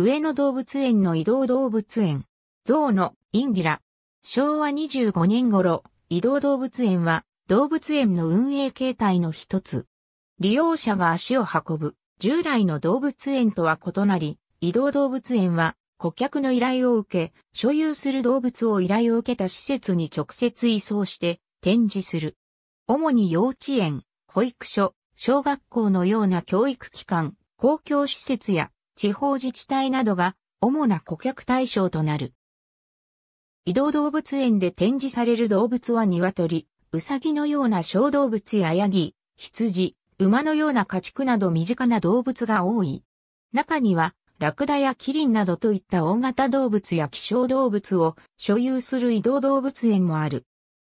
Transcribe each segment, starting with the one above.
上野動物園の移動動物園、象のインギラ。昭和25年頃、移動動物園は動物園の運営形態の一つ。利用者が足を運ぶ、従来の動物園とは異なり、移動動物園は顧客の依頼を受け、所有する動物を依頼を受けた施設に直接移送して展示する。主に幼稚園、保育所、小学校のような教育機関、公共施設や地方自治体などが主な顧客対象となる。移動動物園で展示される動物は鶏、ウサギのような小動物やヤギ、羊、馬のような家畜など身近な動物が多い。中には、ラクダやキリンなどといった大型動物や希少動物を所有する移動動物園もある。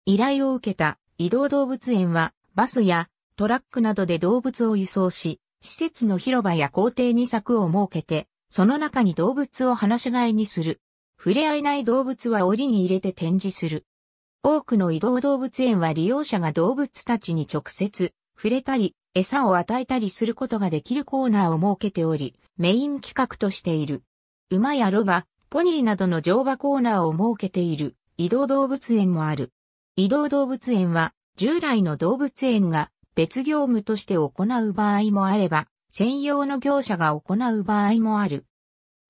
依頼を受けた移動動物園はバスやトラックなどで動物を輸送し、施設の広場や校庭に柵を設けて、その中に動物を放し飼いにする。触れ合えない動物は檻に入れて展示する。多くの移動動物園は利用者が動物たちに直接触れたり、餌を与えたりすることができるコーナーを設けており、メイン企画としている。馬やロバ、ポニーなどの乗馬コーナーを設けている移動動物園もある。移動動物園は従来の動物園が別業務として行う場合もあれば、専用の業者が行う場合もある。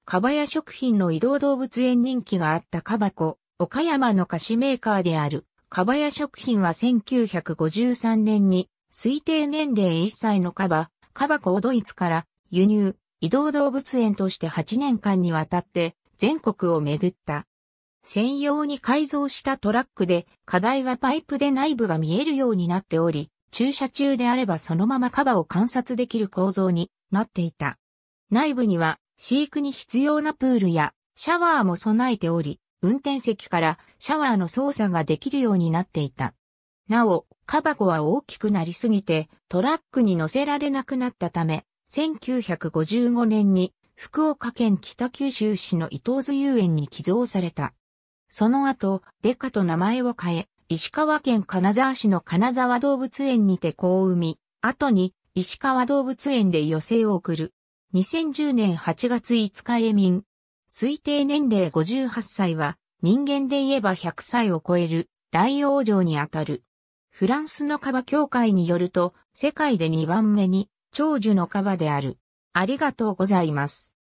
カバヤ食品の移動動物園人気があったかばこ、岡山の菓子メーカーである、カバヤ食品は1953年に、推定年齢1歳のカバ、カバコをドイツから輸入、移動動物園として8年間にわたって全国を巡った。専用に改造したトラックで課題はパイプで内部が見えるようになっており、駐車中であればそのままカバを観察できる構造になっていた。内部には飼育に必要なプールやシャワーも備えており、運転席からシャワーの操作ができるようになっていた。なお、カバコは大きくなりすぎてトラックに乗せられなくなったため、1955年に福岡県北九州市の伊東図遊園に寄贈された。その後、デカと名前を変え、石川県金沢市の金沢動物園にて子を産み、後に石川動物園で寄生を送る。2010年8月5日へ民。推定年齢58歳は人間で言えば100歳を超える大王女にあたる。フランスのカバ協会によると世界で2番目に長寿のカバである。ありがとうございます。